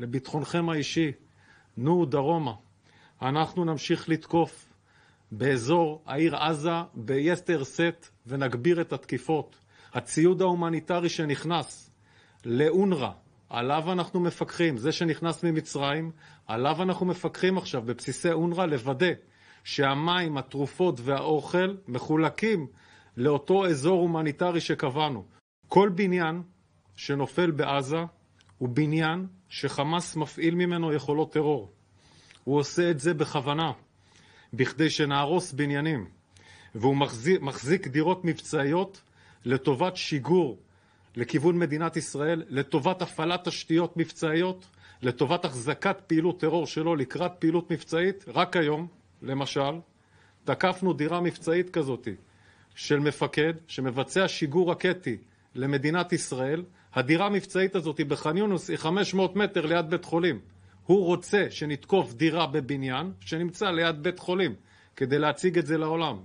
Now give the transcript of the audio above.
לביטחונכם האישי, נו דרומה. אנחנו נמשיך לתקוף באזור העיר עזה ביתר שאת ונגביר את התקיפות. הציוד ההומניטרי שנכנס לאונר"א, עליו אנחנו מפקחים. זה שנכנס ממצרים, עליו אנחנו מפקחים עכשיו בבסיסי אונר"א לוודא שהמים, התרופות והאוכל מחולקים לאותו אזור הומניטרי שקבענו. כל בניין שנופל בעזה הוא בניין שחמאס מפעיל ממנו יכולות טרור. הוא עושה את זה בכוונה, בכדי שנהרוס בניינים. והוא מחזיק, מחזיק דירות מבצעיות לטובת שיגור לכיוון מדינת ישראל, לטובת הפעלת תשתיות מבצעיות, לטובת החזקת פעילות טרור שלו לקראת פעילות מבצעית. רק היום, למשל, תקפנו דירה מבצעית כזאת של מפקד שמבצע שיגור רקטי למדינת ישראל, הדירה המבצעית הזאת היא בחאן יונוס, היא 500 מטר ליד בית חולים. הוא רוצה שנתקוף דירה בבניין שנמצא ליד בית חולים, כדי להציג את זה לעולם.